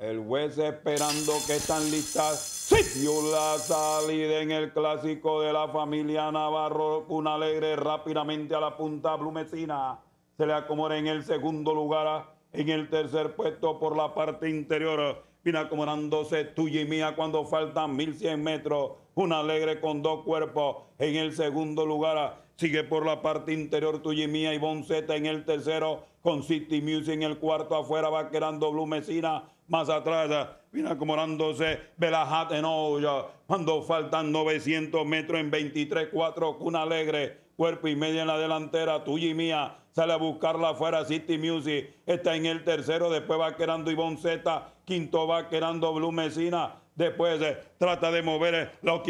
El juez esperando que están listas. Y la salida en el clásico de la familia Navarro. Un alegre rápidamente a la punta blumetina. Se le acomoda en el segundo lugar. En el tercer puesto por la parte interior. Viene acomodándose tuya y mía cuando faltan 1100 metros. Un alegre con dos cuerpos. En el segundo lugar Sigue por la parte interior tuya y mía, Zeta en el tercero, con City Music en el cuarto, afuera va quedando Blue Mesina, más atrás viene acomodándose belajate no cuando faltan 900 metros en 23-4, Cuna Alegre, cuerpo y media en la delantera, tuya y mía, sale a buscarla afuera City Music, está en el tercero, después va quedando Ivonne Zeta, quinto va quedando Blue Mesina, Después trata de mover eh, la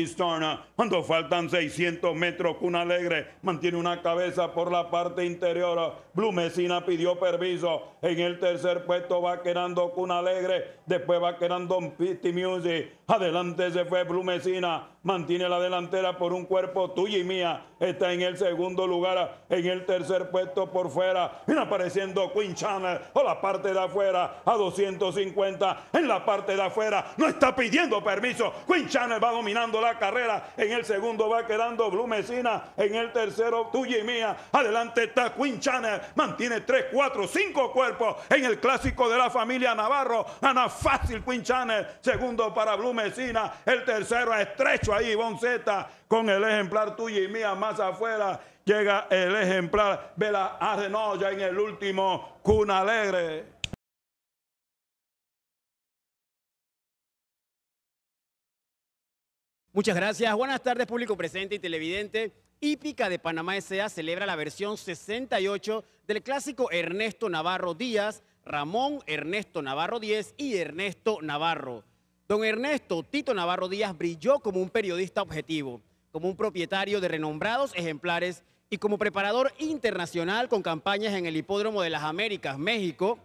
Cuando faltan 600 metros, Cuna Alegre mantiene una cabeza por la parte interior. Blumecina pidió permiso. En el tercer puesto va quedando Cuna Alegre. Después va quedando Pitty Music. Adelante se fue Blumecina. Mantiene la delantera por un cuerpo tuyo y mía. Está en el segundo lugar, en el tercer puesto por fuera. Viene apareciendo Queen Channel o la parte de afuera a 250. En la parte de afuera no está pidiendo permiso. Queen Channel va dominando la carrera. En el segundo va quedando Blumecina. En el tercero tuyo y mía. Adelante está Queen Channel. Mantiene tres, cuatro, cinco cuerpos en el clásico de la familia Navarro. Ana fácil Queen Channel. Segundo para Blume vecina, el tercero estrecho ahí, Bonzeta con el ejemplar tuyo y mía más afuera. Llega el ejemplar de la Arenoya en el último Cuna Alegre. Muchas gracias. Buenas tardes, público presente y televidente. Hípica de Panamá S.A. celebra la versión 68 del clásico Ernesto Navarro Díaz, Ramón Ernesto Navarro 10 y Ernesto Navarro. Don Ernesto Tito Navarro Díaz brilló como un periodista objetivo, como un propietario de renombrados ejemplares y como preparador internacional con campañas en el Hipódromo de las Américas, México,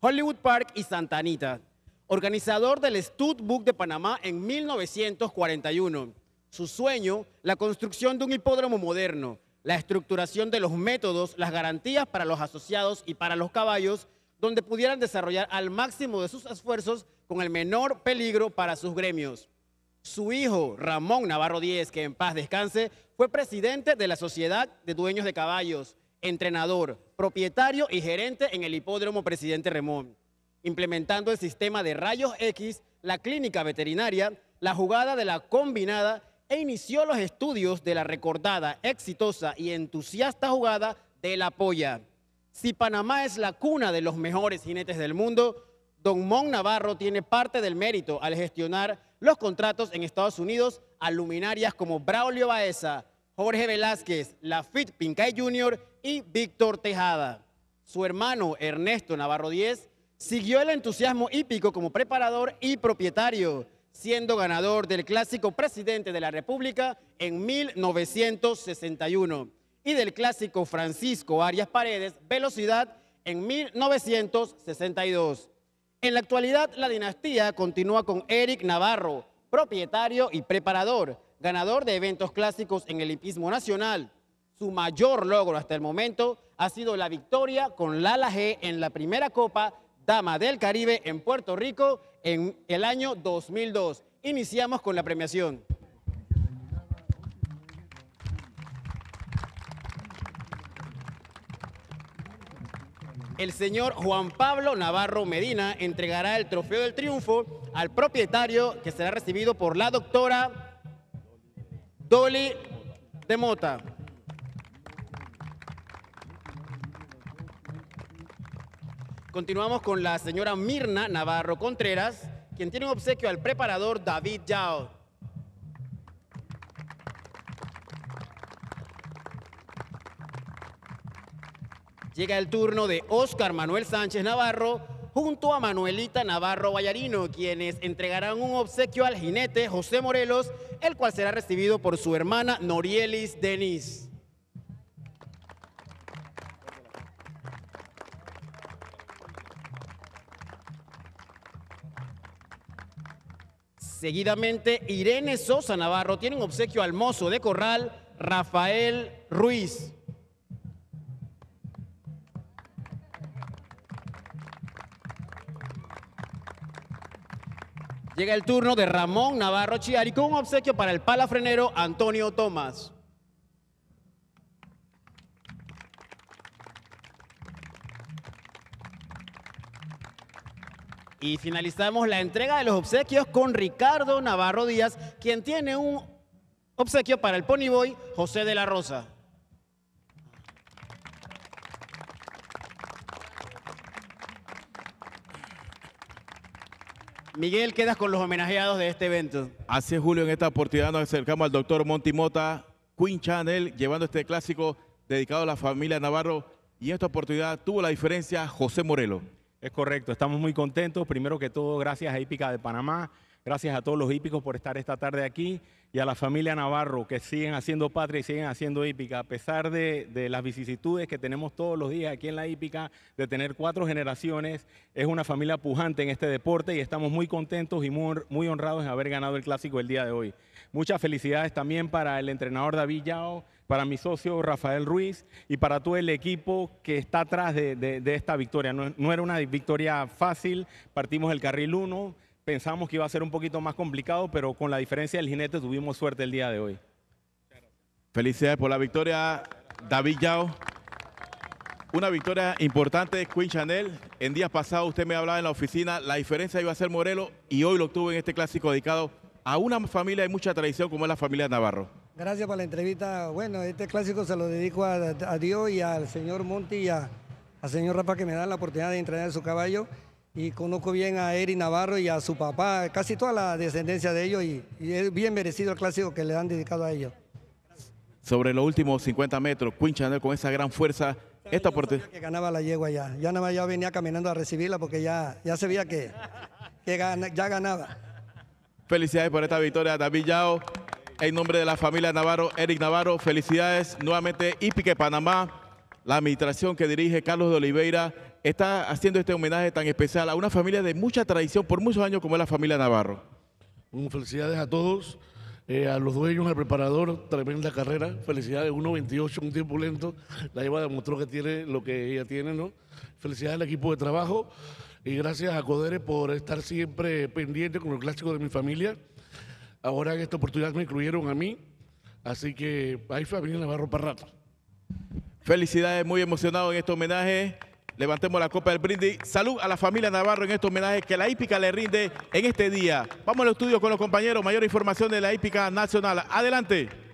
Hollywood Park y Santa Anita. Organizador del Studbook de Panamá en 1941. Su sueño, la construcción de un hipódromo moderno, la estructuración de los métodos, las garantías para los asociados y para los caballos donde pudieran desarrollar al máximo de sus esfuerzos con el menor peligro para sus gremios. Su hijo, Ramón Navarro Díez, que en paz descanse, fue presidente de la Sociedad de Dueños de Caballos, entrenador, propietario y gerente en el hipódromo Presidente Ramón, implementando el sistema de rayos X, la clínica veterinaria, la jugada de la combinada e inició los estudios de la recordada, exitosa y entusiasta jugada de la polla. Si Panamá es la cuna de los mejores jinetes del mundo, Don Mon Navarro tiene parte del mérito al gestionar los contratos en Estados Unidos a luminarias como Braulio Baeza, Jorge Velázquez, Lafitte Pincay Jr. y Víctor Tejada. Su hermano Ernesto Navarro Díez siguió el entusiasmo hípico como preparador y propietario, siendo ganador del clásico presidente de la República en 1961 y del clásico Francisco Arias Paredes, velocidad en 1962. En la actualidad, la dinastía continúa con Eric Navarro, propietario y preparador, ganador de eventos clásicos en el hipismo nacional. Su mayor logro hasta el momento ha sido la victoria con Lala G en la primera Copa Dama del Caribe en Puerto Rico en el año 2002. Iniciamos con la premiación. el señor Juan Pablo Navarro Medina entregará el trofeo del triunfo al propietario que será recibido por la doctora Dolly de Mota. Continuamos con la señora Mirna Navarro Contreras, quien tiene un obsequio al preparador David Yao. Llega el turno de Óscar Manuel Sánchez Navarro junto a Manuelita Navarro Vallarino, quienes entregarán un obsequio al jinete José Morelos, el cual será recibido por su hermana Norielis Denis. Seguidamente, Irene Sosa Navarro tiene un obsequio al mozo de corral Rafael Ruiz. Llega el turno de Ramón Navarro Chiari con un obsequio para el palafrenero Antonio Tomás. Y finalizamos la entrega de los obsequios con Ricardo Navarro Díaz, quien tiene un obsequio para el Ponyboy José de la Rosa. Miguel, quedas con los homenajeados de este evento. Así es, Julio. En esta oportunidad nos acercamos al doctor Montimota, Mota, Queen Channel, llevando este clásico dedicado a la familia Navarro. Y en esta oportunidad tuvo la diferencia José Morelo. Es correcto, estamos muy contentos. Primero que todo, gracias a Hípica de Panamá, Gracias a todos los hípicos por estar esta tarde aquí y a la familia Navarro que siguen haciendo patria y siguen haciendo hípica, a pesar de, de, las vicisitudes que tenemos todos los días aquí en la hípica, de tener cuatro generaciones, es una familia pujante en este deporte y estamos muy contentos y muy, honrados en haber ganado el clásico el día de hoy. Muchas felicidades también para el entrenador David Yao, para mi socio Rafael Ruiz y para todo el equipo que está atrás de, de, esta victoria. No, no era una victoria fácil, partimos el carril 1 Pensamos que iba a ser un poquito más complicado, pero con la diferencia del jinete tuvimos suerte el día de hoy. Felicidades por la victoria, David Yao. Una victoria importante, Queen Chanel. En días pasados usted me hablaba en la oficina, la diferencia iba a ser Morelos y hoy lo obtuvo en este clásico dedicado a una familia de mucha tradición como es la familia Navarro. Gracias por la entrevista. Bueno, este clásico se lo dedico a, Dios y al señor Monti y al señor Rapa que me dan la oportunidad de entrenar su caballo y conozco bien a Eric Navarro y a su papá, casi toda la descendencia de ellos y, es bien merecido el clásico que le han dedicado a ellos. Sobre los últimos 50 metros, ...Cuinchanel con esa gran fuerza, esta oportunidad. Que ganaba la yegua ya, ya nada más ya venía caminando a recibirla porque ya, ya se veía que, que ya ganaba. Felicidades por esta victoria, David Yao. En nombre de la familia Navarro, Eric Navarro, felicidades nuevamente. Pique Panamá, la administración que dirige Carlos de Oliveira está haciendo este homenaje tan especial a una familia de mucha tradición por muchos años como es la familia Navarro. felicidades a todos, eh, a los dueños, al preparador, tremenda carrera, felicidades, 1.28, un tiempo lento, la lleva demostró que tiene lo que ella tiene, ¿no? Felicidades al equipo de trabajo y gracias a Codere por estar siempre pendiente con el clásico de mi familia. Ahora en esta oportunidad me incluyeron a mí, así que hay familia Navarro para rato. Felicidades, muy emocionado en este homenaje. Levantemos la copa del brindis. Salud a la familia Navarro en este homenaje que la hípica le rinde en este día. Vamos al estudio con los compañeros. Mayor información de la hípica nacional. Adelante.